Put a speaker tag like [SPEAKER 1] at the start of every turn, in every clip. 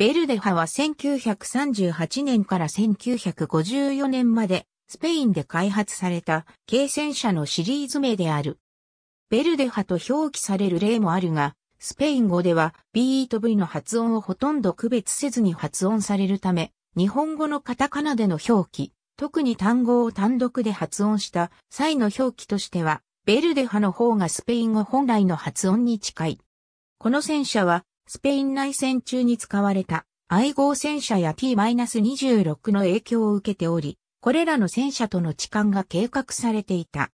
[SPEAKER 1] ベルデハは1938年から1954年までスペインで開発された軽戦車のシリーズ名である。ベルデハと表記される例もあるが、スペイン語では B と V の発音をほとんど区別せずに発音されるため、日本語のカタカナでの表記、特に単語を単独で発音した際の表記としては、ベルデハの方がスペイン語本来の発音に近い。この戦車はスペイン内戦中に使われた愛号戦車や T-26 の影響を受けており、これらの戦車との置換が計画されていた。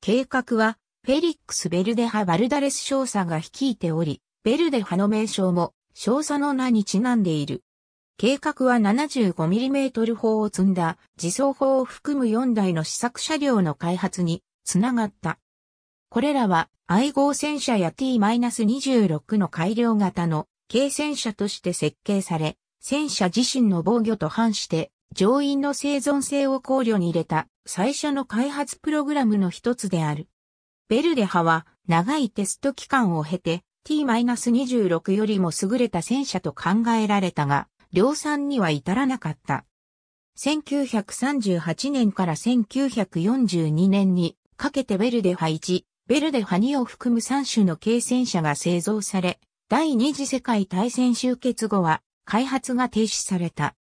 [SPEAKER 1] 計画は、フェリックス・ベルデハ・バルダレス少佐が率いており、ベルデハの名称も少佐の名にちなんでいる。計画は 75mm 砲を積んだ自走砲を含む4台の試作車両の開発につながった。これらは愛号戦車や T-26 の改良型の軽戦車として設計され、戦車自身の防御と反して乗員の生存性を考慮に入れた最初の開発プログラムの一つである。ベルデハは長いテスト期間を経て T-26 よりも優れた戦車と考えられたが、量産には至らなかった。1938年から1942年にかけてベルデハ1、ベルデハニを含む3種の軽戦車が製造され、第二次世界大戦終結後は開発が停止された。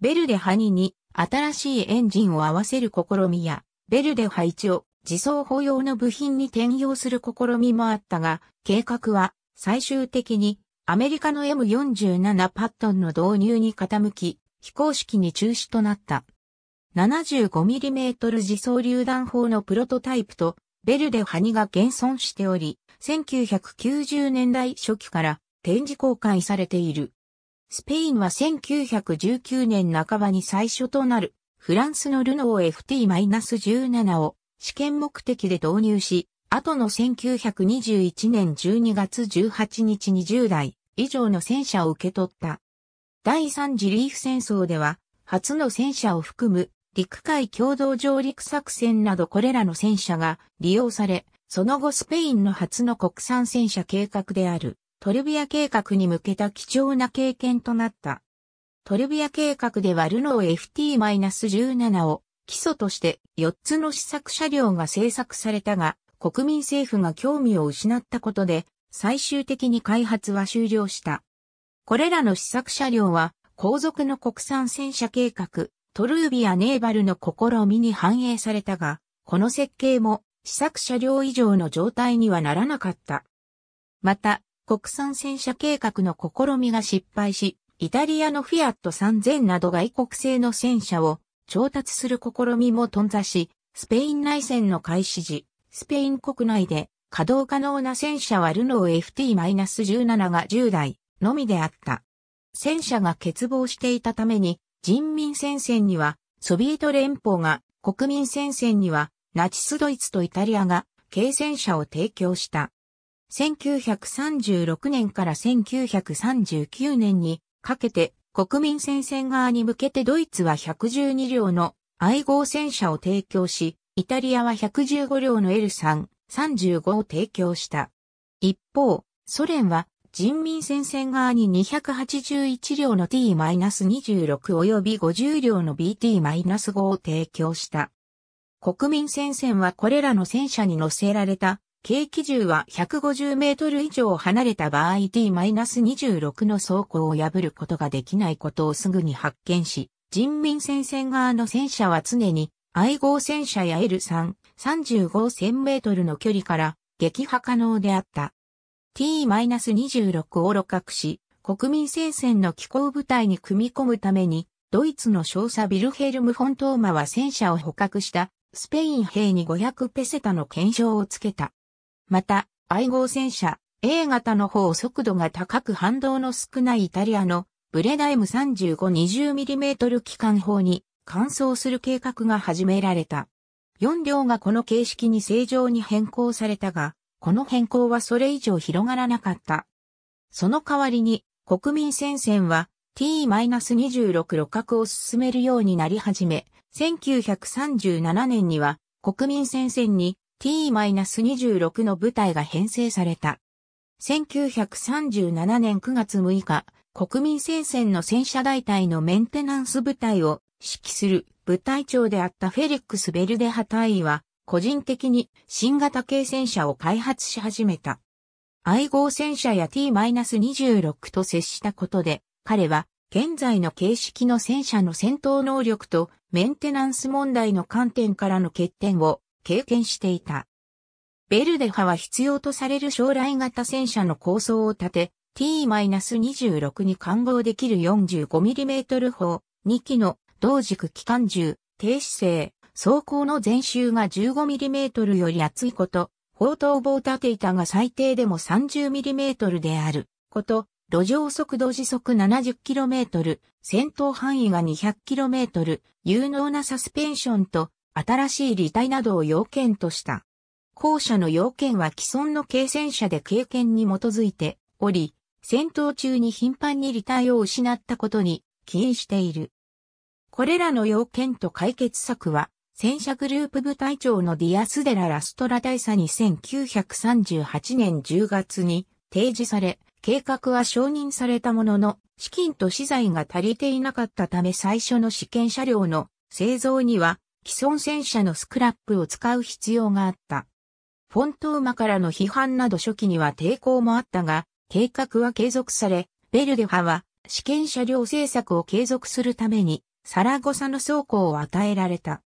[SPEAKER 1] ベルデハニに新しいエンジンを合わせる試みや、ベルデハチを自走保用の部品に転用する試みもあったが、計画は最終的にアメリカの M47 パットンの導入に傾き、非公式に中止となった。75mm 自走榴弾砲のプロトタイプとベルデハニが現存しており、1990年代初期から展示公開されている。スペインは1919年半ばに最初となるフランスのルノー FT-17 を試験目的で導入し、後の1921年12月18日1 0台以上の戦車を受け取った。第三次リーフ戦争では、初の戦車を含む陸海共同上陸作戦などこれらの戦車が利用され、その後スペインの初の国産戦車計画であるトルビア計画に向けた貴重な経験となった。トルビア計画ではルノー FT-17 を基礎として4つの試作車両が製作されたが、国民政府が興味を失ったことで、最終的に開発は終了した。これらの試作車両は、後続の国産戦車計画、トルービア・ネーバルの試みに反映されたが、この設計も試作車両以上の状態にはならなかった。また、国産戦車計画の試みが失敗し、イタリアのフィアット3000など外国製の戦車を調達する試みも頓挫し、スペイン内戦の開始時、スペイン国内で稼働可能な戦車はルノー FT-17 が10台のみであった。戦車が欠乏していたために人民戦線には、ソビエト連邦が、国民戦線には、ナチスドイツとイタリアが、軽戦車を提供した。1936年から1939年にかけて国民戦線側に向けてドイツは112両の愛号戦車を提供し、イタリアは115両の L3、35を提供した。一方、ソ連は人民戦線側に281両の T-26 及び50両の BT-5 を提供した。国民戦線はこれらの戦車に乗せられた軽機銃は150メートル以上離れた場合 T-26 の走行を破ることができないことをすぐに発見し、人民戦線側の戦車は常に愛号戦車や L3、35 0 0 0メートルの距離から撃破可能であった。T-26 を露獲し、国民戦線の機構部隊に組み込むために、ドイツの少佐ビルヘルム・フォントーマは戦車を捕獲したスペイン兵に500ペセタの検証をつけた。また、愛号戦車 A 型の方速度が高く反動の少ないイタリアのブレダイム 3520mm 機関砲に乾燥する計画が始められた。4両がこの形式に正常に変更されたが、この変更はそれ以上広がらなかった。その代わりに、国民戦線は T-26 路角を進めるようになり始め、1937年には国民戦線に T-26 の部隊が編成された。1937年9月6日、国民戦線の戦車大隊のメンテナンス部隊を指揮する部隊長であったフェリックス・ベルデハ隊員は、個人的に新型軽戦車を開発し始めた。愛号戦車や T-26 と接したことで、彼は現在の形式の戦車の戦闘能力とメンテナンス問題の観点からの欠点を経験していた。ベルデ派は必要とされる将来型戦車の構想を立て、T-26 に換合できる 45mm 砲、2機の同軸機関銃、停止性、装甲の全周が 15mm より厚いこと、砲塔棒立て板が最低でも 30mm であること、路上速度時速 70km、戦闘範囲が 200km、有能なサスペンションと新しい履体などを要件とした。後者の要件は既存の軽戦車で経験に基づいており、戦闘中に頻繁に履体を失ったことに起因している。これらの要件と解決策は戦車グループ部隊長のディアスデラ・ラストラ大佐に1938年10月に提示され、計画は承認されたものの、資金と資材が足りていなかったため最初の試験車両の製造には既存戦車のスクラップを使う必要があった。フォント馬からの批判など初期には抵抗もあったが、計画は継続され、ベルデ派は試験車両製作を継続するために、サラゴサの倉庫を与えられた。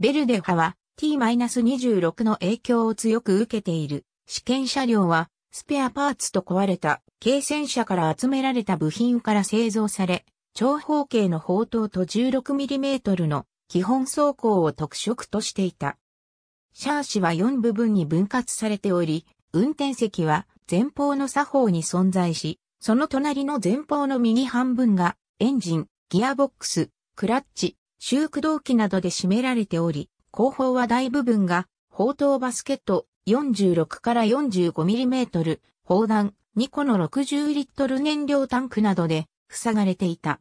[SPEAKER 1] ベルデ派は T-26 の影響を強く受けている。試験車両は、スペアパーツと壊れた、軽戦車から集められた部品から製造され、長方形の砲塔と 16mm の基本装甲を特色としていた。シャーシは4部分に分割されており、運転席は前方の左方に存在し、その隣の前方の右半分がエンジン、ギアボックス、クラッチ、修駆動機などで占められており、後方は大部分が、砲塔バスケット46から 45mm、砲弾2個の60リットル燃料タンクなどで塞がれていた。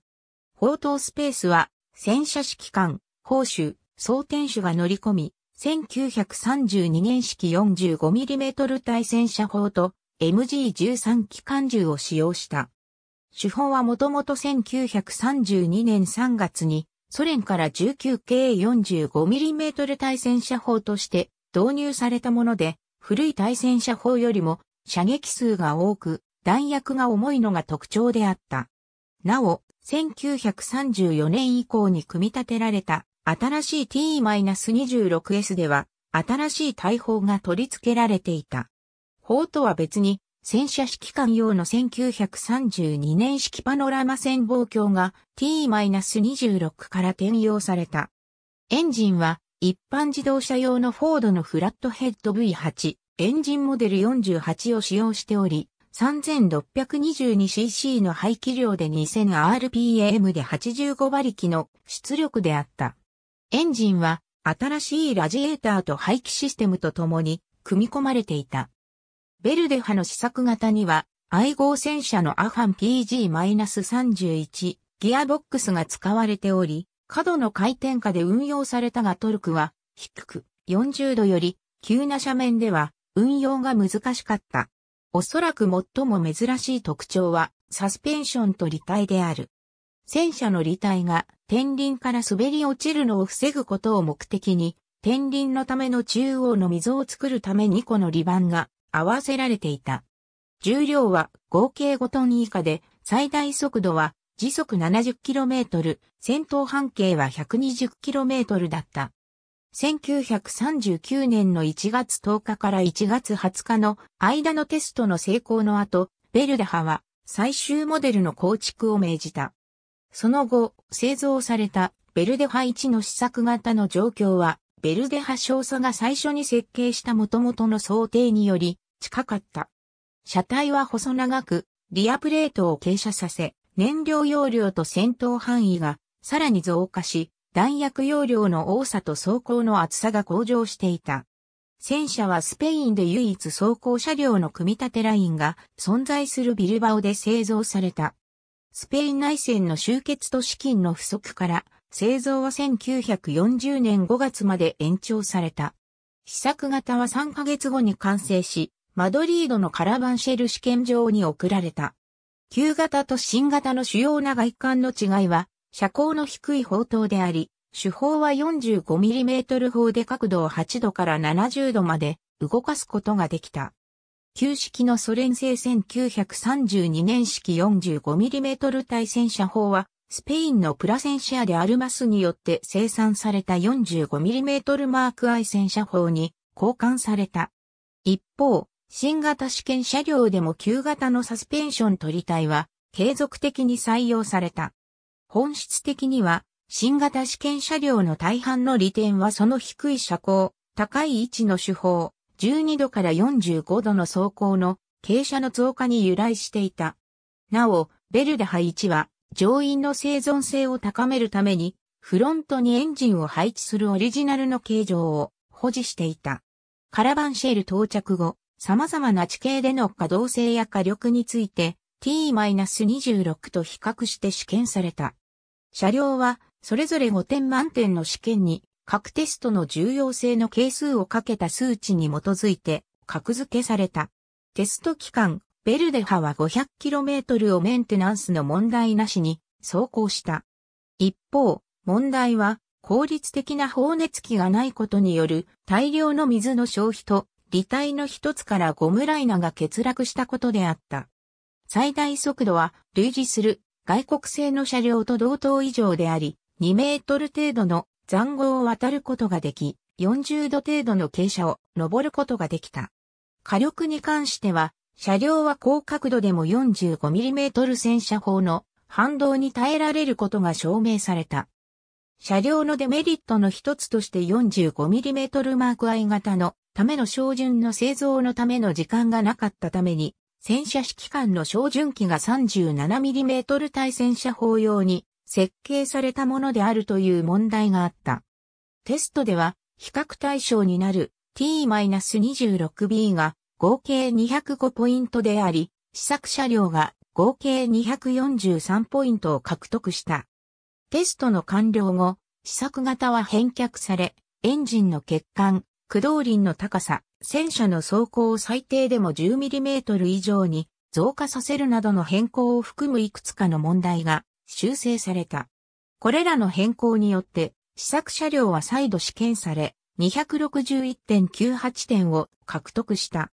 [SPEAKER 1] 砲塔スペースは、戦車指揮官、砲手、装填手が乗り込み、1932年式 45mm 対戦車砲と MG13 機関銃を使用した。手法はもともと1932年3月にソ連から 19K45mm 対戦車砲として導入されたもので、古い対戦車砲よりも射撃数が多く、弾薬が重いのが特徴であった。なお、1934年以降に組み立てられた新しい T-26S では新しい大砲が取り付けられていた。砲とは別に戦車指揮官用の1932年式パノラマ戦望鏡が T-26 から転用された。エンジンは一般自動車用のフォードのフラットヘッド V8 エンジンモデル48を使用しており、3622cc の排気量で 2000rpm で85馬力の出力であった。エンジンは新しいラジエーターと排気システムとともに組み込まれていた。ベルデ派の試作型には、愛号戦車のアファン PG-31 ギアボックスが使われており、角の回転下で運用されたがトルクは低く40度より急な斜面では運用が難しかった。おそらく最も珍しい特徴はサスペンションと履体である。戦車の履体が天輪から滑り落ちるのを防ぐことを目的に、天輪のための中央の溝を作るため2個の離板が合わせられていた。重量は合計5トン以下で、最大速度は時速 70km、戦闘半径は 120km だった。1939年の1月10日から1月20日の間のテストの成功の後、ベルデハは最終モデルの構築を命じた。その後、製造されたベルデハ1の試作型の状況は、ベルデハ少佐が最初に設計した元々の想定により、近かった。車体は細長く、リアプレートを傾斜させ、燃料容量と戦闘範囲がさらに増加し、弾薬容量の多さと装甲の厚さが向上していた。戦車はスペインで唯一装甲車両の組み立てラインが存在するビルバオで製造された。スペイン内戦の終結と資金の不足から、製造は1940年5月まで延長された。試作型は3ヶ月後に完成し、マドリードのカラバンシェル試験場に送られた。旧型と新型の主要な外観の違いは、車高の低い砲塔であり、手法は 45mm 砲で角度を8度から70度まで動かすことができた。旧式のソ連製1932年式 45mm 対戦車砲は、スペインのプラセンシアでアルマスによって生産された 45mm マークイ戦車砲に交換された。一方、新型試験車両でも旧型のサスペンション取り体は継続的に採用された。本質的には新型試験車両の大半の利点はその低い車高、高い位置の手法、12度から45度の走行の傾斜の増加に由来していた。なお、ベルダハ1は乗員の生存性を高めるためにフロントにエンジンを配置するオリジナルの形状を保持していた。カラバンシェル到着後、様々な地形での可動性や火力について T-26 と比較して試験された。車両はそれぞれ5点満点の試験に各テストの重要性の係数をかけた数値に基づいて格付けされた。テスト期間、ベルデハは 500km をメンテナンスの問題なしに走行した。一方、問題は効率的な放熱器がないことによる大量の水の消費と履体の一つからゴムライナが欠落したことであった。最大速度は類似する外国製の車両と同等以上であり、2メートル程度の残壕を渡ることができ、40度程度の傾斜を登ることができた。火力に関しては、車両は高角度でも 45mm 戦車砲の反動に耐えられることが証明された。車両のデメリットの一つとして 45mm マーク I 型のための照準の製造のための時間がなかったために、戦車指揮官の照準機が 37mm 対戦車砲用に設計されたものであるという問題があった。テストでは、比較対象になる T-26B が合計205ポイントであり、試作車両が合計243ポイントを獲得した。テストの完了後、試作型は返却され、エンジンの欠陥、駆動輪の高さ、戦車の走行を最低でも 10mm 以上に増加させるなどの変更を含むいくつかの問題が修正された。これらの変更によって、試作車両は再度試験され、261.98点を獲得した。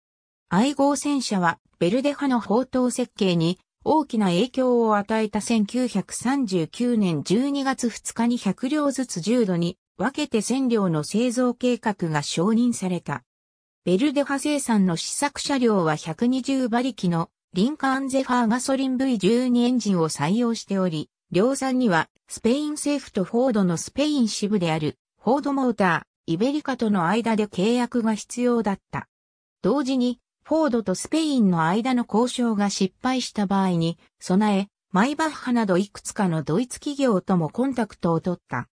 [SPEAKER 1] 愛号戦車は、ベルデ派の砲塔設計に大きな影響を与えた1939年12月2日に100両ずつ重度に分けて線量の製造計画が承認された。ベルデ派生産の試作車両は120馬力のリンカーンゼファーガソリン V12 エンジンを採用しており、量産にはスペイン政府とフォードのスペイン支部であるフォードモーター、イベリカとの間で契約が必要だった。同時にフォードとスペインの間の交渉が失敗した場合に備え、マイバッハなどいくつかのドイツ企業ともコンタクトを取った。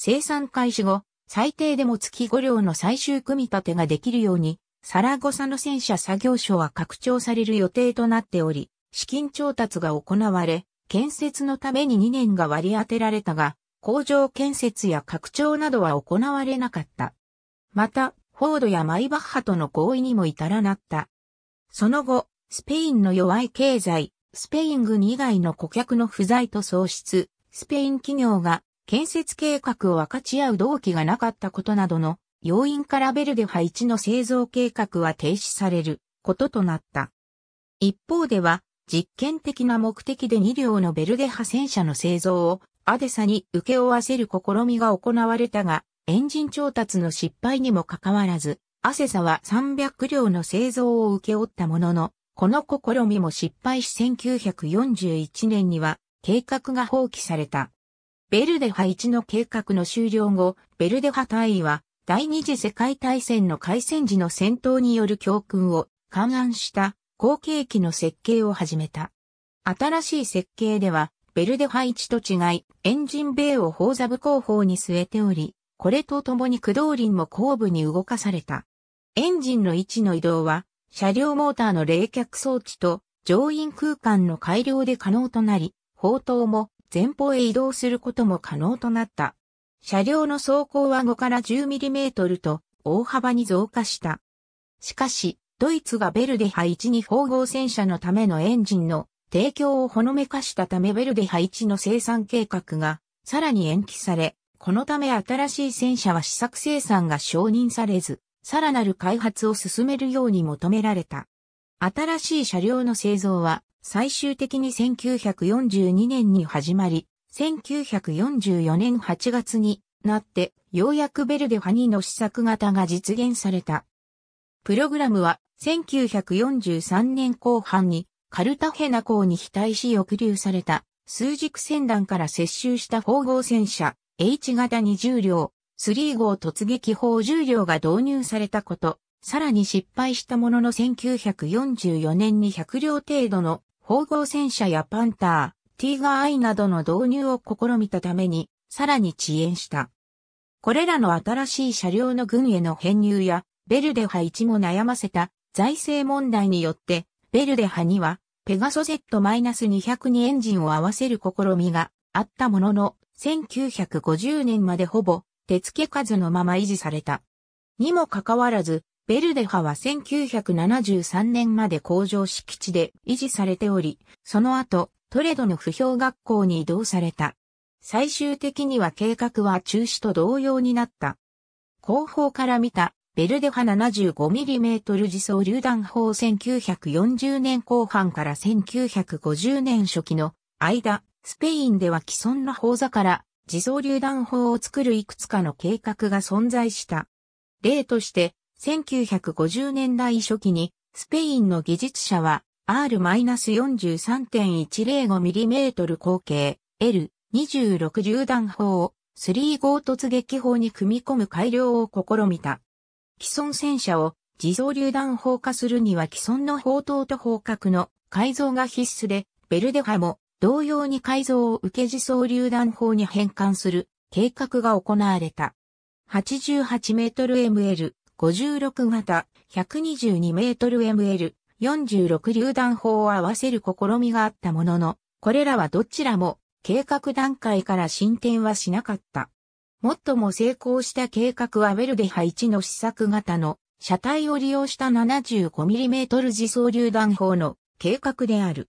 [SPEAKER 1] 生産開始後、最低でも月5両の最終組み立てができるように、サラゴサの戦車作業所は拡張される予定となっており、資金調達が行われ、建設のために2年が割り当てられたが、工場建設や拡張などは行われなかった。また、フォードやマイバッハとの合意にも至らなった。その後、スペインの弱い経済、スペイン軍以外の顧客の不在と喪失、スペイン企業が建設計画を分かち合う動機がなかったことなどの要因からベルデハ1の製造計画は停止されることとなった。一方では、実験的な目的で2両のベルデ派戦車の製造をアデサに請け負わせる試みが行われたが、エンジン調達の失敗にもかかわらず、アセサは300両の製造を請け負ったものの、この試みも失敗し1941年には計画が放棄された。ベルデハ1の計画の終了後、ベルデハ大尉は第二次世界大戦の開戦時の戦闘による教訓を勘案した後継機の設計を始めた。新しい設計では、ベルデハ1と違い、エンジンベイを砲座部後方に据えており、これと共に駆動輪も後部に動かされた。エンジンの位置の移動は、車両モーターの冷却装置と乗員空間の改良で可能となり、砲塔も前方へ移動することも可能となった。車両の走行は5から 10mm と大幅に増加した。しかし、ドイツがベルデハ1に縫合戦車のためのエンジンの提供をほのめかしたためベルデハ1の生産計画がさらに延期され、このため新しい戦車は試作生産が承認されず、さらなる開発を進めるように求められた。新しい車両の製造は最終的に1942年に始まり、1944年8月になって、ようやくベルデファニの試作型が実現された。プログラムは1943年後半にカルタヘナ港に非対し抑留された数軸船団から接収した砲号戦車 H 型20両、3号突撃砲10両が導入されたこと、さらに失敗したものの1944年に100両程度の縫合戦車やパンター、ティーガーアイなどの導入を試みたために、さらに遅延した。これらの新しい車両の軍への編入や、ベルデ派一も悩ませた財政問題によって、ベルデ派には、ペガソ Z-200 にエンジンを合わせる試みがあったものの、1950年までほぼ手付け数のまま維持された。にもかかわらず、ベルデハは1973年まで工場敷地で維持されており、その後、トレドの不評学校に移動された。最終的には計画は中止と同様になった。後方から見た、ベルデハ 75mm 自走榴弾砲1940年後半から1950年初期の間、スペインでは既存の砲座から自走榴弾砲を作るいくつかの計画が存在した。例として、1950年代初期に、スペインの技術者は R-43.105mm 口径 L26 銃弾砲を3号突撃砲に組み込む改良を試みた。既存戦車を自走榴弾砲化するには既存の砲塔と砲角の改造が必須で、ベルデハも同様に改造を受け自走榴弾砲に変換する計画が行われた。88 m m 56型、122メートル ML、46榴弾砲を合わせる試みがあったものの、これらはどちらも計画段階から進展はしなかった。最も成功した計画はウェルデハ1の試作型の車体を利用した 75mm 自走榴弾砲の計画である。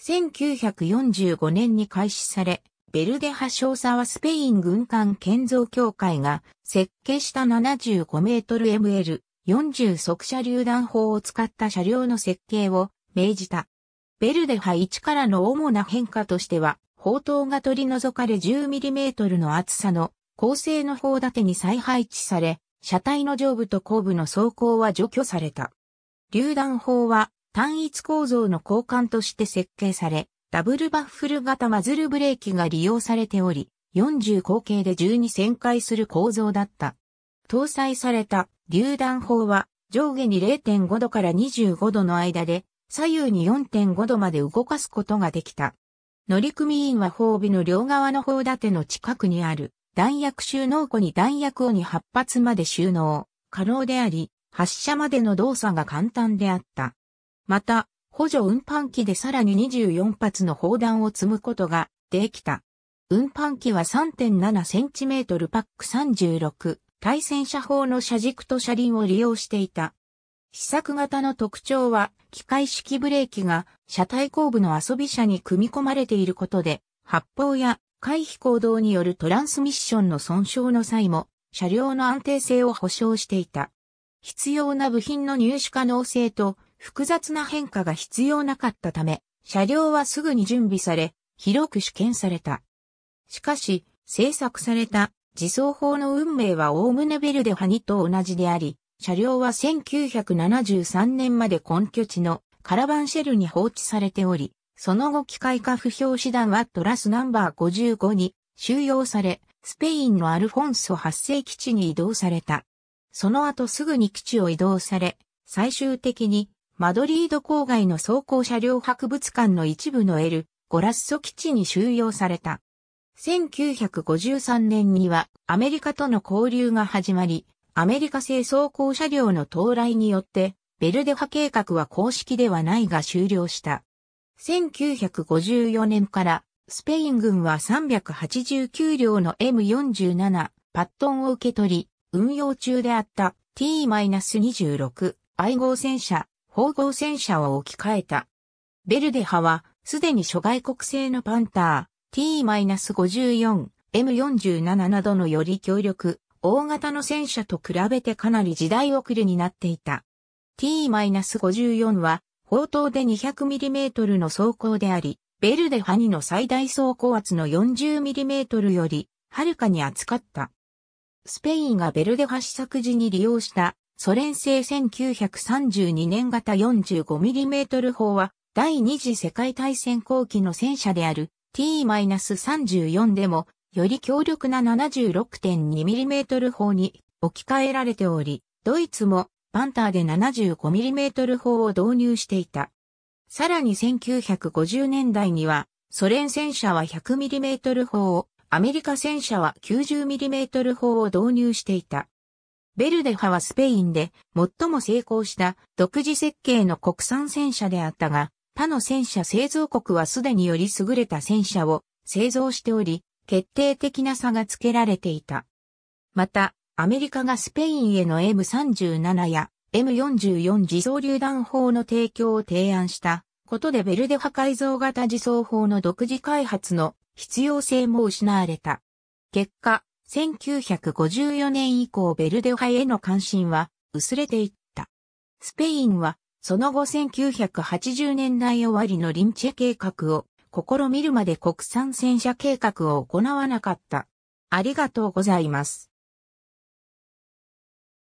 [SPEAKER 1] 1945年に開始され、ベルデハ少佐はスペイン軍艦建造協会が設計した75メートル ML 40速射榴弾砲を使った車両の設計を命じた。ベルデハ1からの主な変化としては、砲塔が取り除かれ1 0トルの厚さの構成の砲立てに再配置され、車体の上部と後部の装甲は除去された。榴弾砲は単一構造の交換として設計され、ダブルバッフル型マズルブレーキが利用されており、40口径で12旋回する構造だった。搭載された榴弾砲は上下に0.5度から25度の間で左右に4.5度まで動かすことができた。乗組員は砲尾の両側の砲立ての近くにある弾薬収納庫に弾薬をに8発まで収納、可能であり、発射までの動作が簡単であった。また、補助運搬機でさらに24発の砲弾を積むことができた。運搬機は 3.7cm パック36対戦車砲の車軸と車輪を利用していた。試作型の特徴は機械式ブレーキが車体後部の遊び車に組み込まれていることで発砲や回避行動によるトランスミッションの損傷の際も車両の安定性を保証していた。必要な部品の入手可能性と複雑な変化が必要なかったため、車両はすぐに準備され、広く試験された。しかし、制作された自走砲の運命はオウムネベルデハニと同じであり、車両は1973年まで根拠地のカラバンシェルに放置されており、その後機械化不評手段はトラスナンバー55に収容され、スペインのアルフォンソ発生基地に移動された。その後すぐに基地を移動され、最終的にマドリード郊外の装甲車両博物館の一部のエル・ゴラッソ基地に収容された。1953年にはアメリカとの交流が始まり、アメリカ製装甲車両の到来によって、ベルデ派計画は公式ではないが終了した。1954年からスペイン軍は389両の M47 パットンを受け取り、運用中であった T-26 愛号戦車方合戦車を置き換えた。ベルデ派は、すでに諸外国製のパンター、T-54M47 などのより強力、大型の戦車と比べてかなり時代遅れになっていた。T-54 は、砲塔で 200mm の装甲であり、ベルデ派2の最大装甲圧の 40mm より、はるかに厚かった。スペインがベルデ派試作時に利用したソ連製1932年型 45mm 砲は、第二次世界大戦後期の戦車である T-34 でも、より強力な 76.2mm 砲に置き換えられており、ドイツもバンターで 75mm 砲を導入していた。さらに1950年代には、ソ連戦車は 100mm 砲を、アメリカ戦車は 90mm 砲を導入していた。ベルデ派はスペインで最も成功した独自設計の国産戦車であったが、他の戦車製造国はすでにより優れた戦車を製造しており、決定的な差がつけられていた。また、アメリカがスペインへの M37 や M44 自走榴弾砲の提供を提案したことでベルデハ改造型自走砲の独自開発の必要性も失われた。結果、1954年以降ベルデ派への関心は薄れていった。スペインはその後1980年代終わりのリンチェ計画を試みるまで国産戦車計画を行わなかった。ありがとうございます。